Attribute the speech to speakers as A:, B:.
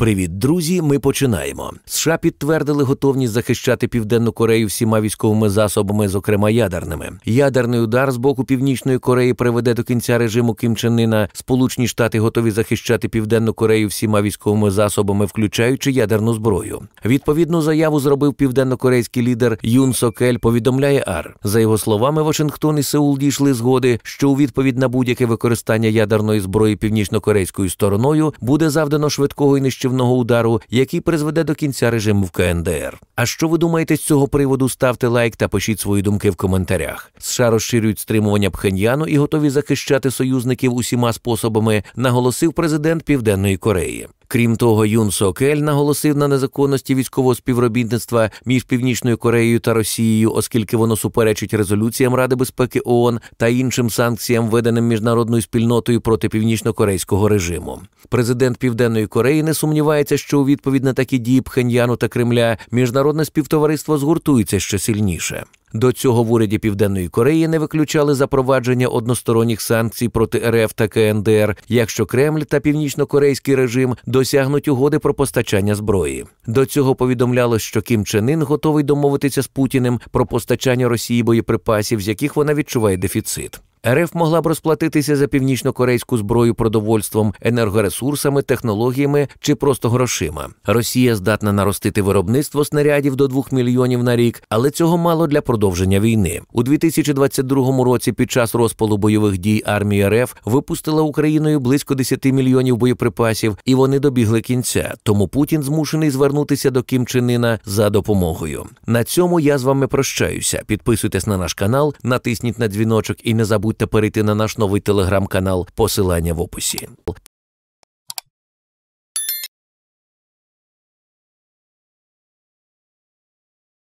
A: Привіт, друзі! Ми починаємо. США підтвердили готовність захищати Південну Корею всіма військовими засобами, зокрема ядерними. Ядерний удар з боку Північної Кореї приведе до кінця режиму Кім Чен Іна. Сполучені Штати готові захищати Південну Корею всіма військовими засобами, включаючи ядерну зброю. Відповідну заяву зробив південнокорейський лідер Юн Сокель. Повідомляє АР за його словами. Вашингтон і Сеул дійшли згоди, що у відповідь на будь-яке використання ядерної зброї північнокорейською стороною буде завдано швидкого і нищівного готівного удару, який призведе до кінця режиму в КНДР. А що ви думаєте з цього приводу? Ставте лайк та пишіть свої думки в коментарях. США розширюють стримування Пхеньяну і готові захищати союзників усіма способами, наголосив президент Південної Кореї. Крім того, Юн Сокель наголосив на незаконності військового співробітництва між Північною Кореєю та Росією, оскільки воно суперечить резолюціям Ради безпеки ООН та іншим санкціям, введеним міжнародною спільнотою проти північно-корейського режиму. Президент Південної Кореї не сумнівається, що у відповідь на такі дії Пхеньяну та Кремля міжнародне співтовариство згуртується ще сильніше. До цього в уряді Південної Кореї не виключали запровадження односторонніх санкцій проти РФ та КНДР, якщо Кремль та північнокорейський режим досягнуть угоди про постачання зброї. До цього повідомлялось, що Кім Чен Ін готовий домовитися з Путіним про постачання Росії боєприпасів, з яких вона відчуває дефіцит. РФ могла б розплатитися за північно-корейську зброю продовольством, енергоресурсами, технологіями чи просто грошима. Росія здатна наростити виробництво снарядів до 2 мільйонів на рік, але цього мало для продовження війни. У 2022 році під час розпалу бойових дій армії РФ випустила Україною близько 10 мільйонів боєприпасів, і вони добігли кінця. Тому Путін змушений звернутися до Кім Чен Іна за допомогою. На цьому я з вами прощаюся. Підписуйтесь на наш канал, натисніть на дзвіночок і не забудьте забудьте перейти на наш новий телеграм-канал, посилання в описі.